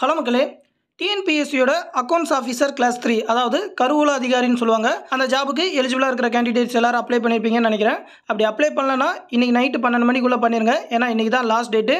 hello மக்களே டிஎன்பிஎஸ்சியோட accounts officer class three அதாவது கருவூல அதிகாரின்னு சொல்லுவாங்க அந்த ஜாபுக்கு எலிஜிபிளாக இருக்கிற கேண்டிடேட்ஸ் எல்லாரும் அப்ளை பண்ணியிருப்பீங்கன்னு நினைக்கிறேன் அப்படி அப்ளை பண்ணலன்னா இன்றைக்கி நைட்டு பன்னெண்டு மணிக்குள்ளே பண்ணிடுங்க ஏன்னா இன்றைக்கி தான் லாஸ்ட் டேட்டு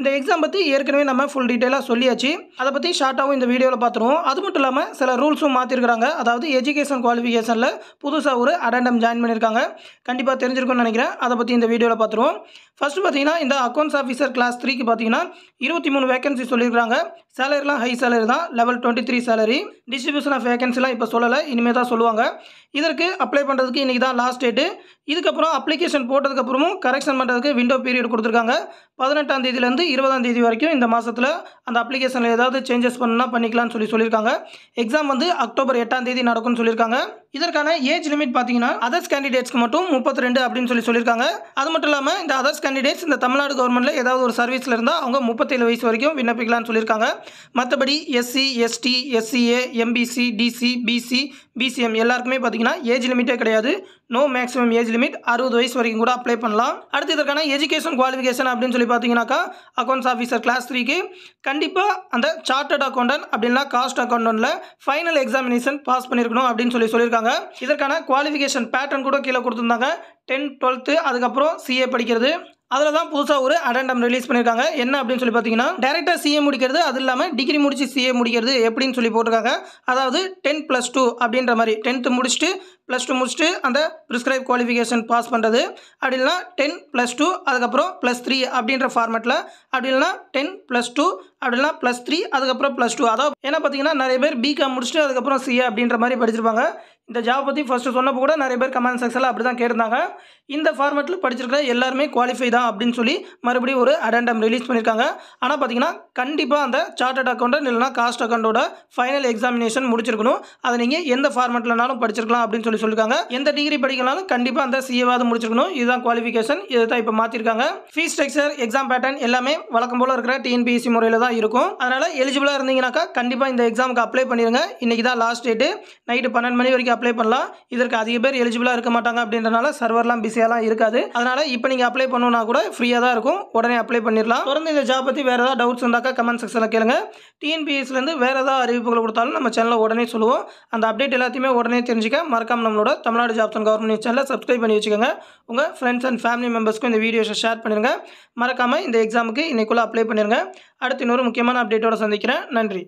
இந்த எக்ஸாம் பற்றி ஏற்கனவே நம்ம ஃபுல் டீட்டெயிலாக சொல்லியாச்சு அதை பற்றி ஷார்ட்டாகவும் இந்த வீடியோவில் பார்த்துருவோம் அது மட்டும் இல்லாமல் சில ரூல்ஸும் மாற்றிருக்கிறாங்க அதாவது எஜுகேஷன் குவாலிஃபிகேஷனில் புதுசாக ஒரு அடண்டம் ஜாயின் பண்ணியிருக்காங்க கண்டிப்பாக தெரிஞ்சிருக்கும்னு நினைக்கிறேன் அதை பற்றி இந்த வீடியோவில் பார்த்துருவோம் ஃபஸ்ட்டு பார்த்தீங்கன்னா இந்த அக்கௌண்ட்ஸ் ஆஃபீஸர் கிளாஸ் த்ரீக்கு பார்த்தீங்கன்னா இருபத்தி மூணு வேகன்சி சொல்லியிருக்காங்க சேலரிலாம் ஹை சேலரி தான் level twenty three salary distribution of வேகன்சிலாம் இப்போ சொல்லலை இனிமேல் தான் சொல்லுவாங்க இதற்கு அப்ளை பண்ணுறதுக்கு இன்றைக்கி தான் லாஸ்ட் டேட்டு இதுக்கப்புறம் அப்ளிகேஷன் போட்டதுக்கப்புறமும் கரெக்ஷன் பண்ணுறதுக்கு விண்டோ பீரியட் கொடுத்துருக்காங்க பதினெட்டாம் தேதியிலேருந்து இருபதாம் தேதி வரைக்கும் இந்த மாதத்தில் அந்த அப்ளிகேஷனில் ஏதாவது சேஞ்சஸ் பண்ணால் பண்ணிக்கலாம்னு சொல்லி சொல்லியிருக்காங்க எக்ஸாம் வந்து அக்டோபர் எட்டாம் தேதி நடக்கும்னு சொல்லியிருக்காங்க இதற்கான ஏஜ் லிமிட் பார்த்தீங்கன்னா அதர்ஸ் கேண்டிடேட்ஸ்க்கு மட்டும் முப்பத்தி ரெண்டு அப்படின்னு சொல்லி சொல்லியிருக்காங்க அது மட்டும் இல்லாமல் இந்த அதர்ஸ் கேண்டிடேட்ஸ் இந்த தமிழ்நாடு கவர்மெண்ட்டில் ஏதாவது ஒரு சர்வீஸில் இருந்தால் அவங்க முப்பத்தேழு வயசு வரைக்கும் விண்ணப்பிக்கலாம்னு சொல்லியிருக்காங்க மற்றபடி SC ST SCA MBC DC BC BCM எல்லாருக்குமே பார்த்தீங்கன்னா ஏஜ் லிமிட்டே கிடையாது நோ மேக்ஸிமம் ஏஜ் லிமிட் அறுபது வயசு வரைக்கும் கூட அப்ளை பண்ணலாம் அடுத்து இதற்கான எஜுகேஷன் குவாலிஃபிகேஷன் அப்படின்னு சொல்லி பார்த்தீங்கன்னாக்கா அக்கௌண்ட்ஸ் ஆஃபீஸர் கிளாஸ் த்ரீக்கு கண்டிப்பாக அந்த சார்ட்டர்ட் அக்கௌண்டன்ட் அப்படின்னா காஸ்ட் அக்கௌண்டன்ட்டில் ஃபைனல் எக்ஸாமினேஷன் பாஸ் பண்ணியிருக்கணும் அப்படின்னு சொல்லி சொல்லியிருக்காங்க கொடுத்துருந்தாங்க இதற்கான குவாலிஃபிகேஷன் பேட்டர்ன் கூட கீழே கொடுத்துருந்தாங்க டென் டுவெல்த்து அதுக்கப்புறம் சிஏ படிக்கிறது அதில் தான் புதுசாக ஒரு அடண்டம் ரிலீஸ் பண்ணியிருக்காங்க என்ன அப்படின்னு சொல்லி பார்த்தீங்கன்னா டேரெக்டாக சிஏ முடிக்கிறது அது இல்லாமல் டிகிரி முடித்து சிஏ முடிக்கிறது எப்படின்னு சொல்லி போட்டிருக்காங்க அதாவது டென் ப்ளஸ் டூ அப்படின்ற மாதிரி டென்த்து முடிச்சுட்டு ப்ளஸ் டூ முடிச்சுட்டு அந்த ப்ரிஸ்கிரைப் குவாலிஃபிகேஷன் பாஸ் பண்ணுறது அப்படி இல்லைனா டென் ப்ளஸ் டூ அதுக்கப்புறம் ப்ளஸ் த்ரீ அப்படின்ற ஃபார்மேட்டில் அப்படி இல்லைனா டென் ப்ளஸ் டூ அப்படி இல்லைனா ப்ளஸ் த்ரீ அதுக்கப்புறம் ப்ளஸ் டூ அதாவது ஏன்னா பார்த்தீங்கன்னா நிறைய பேர் பிகாம் முடிச்சுட்டு அதுக்கப்புறம் சிஏ அப்படின்ற மாதிரி படிச்சிருப்பாங்க இந்த ஜாப் பற்றி ஃபஸ்ட்டு சொன்னப்போ கூட நிறைய பேர் கமெண்ட் செக்ஷனில் அப்படி தான் கேட்டிருந்தாங்க இந்த ஃபார்மேட்டில் படிச்சிருக்கிற எல்லாருமே குவாலிஃபை தான் அப்படின்னு சொல்லி மறுபடியும் ஒரு அடெண்டம் ரிலீஸ் பண்ணியிருக்காங்க ஆனால் பார்த்தீங்கன்னா கண்டிப்பாக அந்த சார்ட்டர்ட் அக்கௌண்ட்டு இல்லைனா காஸ்ட் அக்கௌண்ட்டோட ஃபைனல் எக்ஸாமினேஷன் முடிச்சிருக்கணும் அதை நீங்கள் எந்த ஃபார்மேட்லனாலும் படிச்சிருக்கலாம் அப்படின்னு சொல்லி சொல்லியிருக்காங்க எந்த டிகிரி படிக்கலாலும் கண்டிப்பாக அந்த சிஏவாவது முடிச்சிருக்கணும் இதுதான் குவாலிஃபிகேஷன் இதை தான் இப்போ மாற்றிருக்காங்க ஃபீஸ் ஸ்ட்ரக்சர் எக்ஸாம் பேட்டர்ன் எல்லாமே வழக்கம் போல் இருக்கிற டிஎன்பிஎஸ்சி முறையில் தான் இருக்கும் அதனால் எலிஜிபிளாக இருந்தீங்கனாக்கா கண்டிப்பாக இந்த எக்ஸாமுக்கு அப்ளை பண்ணிடுங்க இன்றைக்கி தான் லாஸ்ட் டேட்டு நைட்டு பன்னெண்டு மணி வரைக்கும் நீங்கள் அப்ளை பண்ணலாம் இதற்கு அதிக பேர் எலிஜிபிளாக இருக்க மாட்டாங்க அப்படின்றனால சர்வர்லாம் பிஸியாலாம் இருக்காது அதனால் இப்போ நீங்கள் அப்ளை பண்ணணும்னா கூட ஃப்ரீயாக தான் இருக்கும் உடனே அப்ளை பண்ணிடலாம் தொடர்ந்து இந்த ஜாப் பற்றி வேறு ஏதாவது டவுட்ஸ் இருந்தாக்கா கமெண்ட் செக்ஷனில் கேளுங்க டிஎன்பிஎஸ்லேருந்து வேறு ஏதாவது அறிவிப்புகள் கொடுத்தாலும் நம்ம சேனலில் உடனே சொல்லுவோம் அந்த அப்டேட் எல்லாத்தையுமே உடனே தெரிஞ்சுக்க மறக்காம நம்மளோட Tamil Nadu jobs and government news சேனலை சப்ஸ்கிரைப் பண்ணி வச்சுக்கோங்க உங்கள் ஃப்ரெண்ட்ஸ் அண்ட் ஃபேமிலி மெம்பர்ஸ்க்கும் இந்த வீடியோஸை ஷேர் பண்ணிடுங்க மறக்காமல் இந்த எக்ஸாமுக்கு இன்றைக்குள்ளே அப்ளை பண்ணிடுங்க அடுத்து இன்னொரு முக்கியமான அப்டேட்டோட சந்திக்கிறேன் நன்றி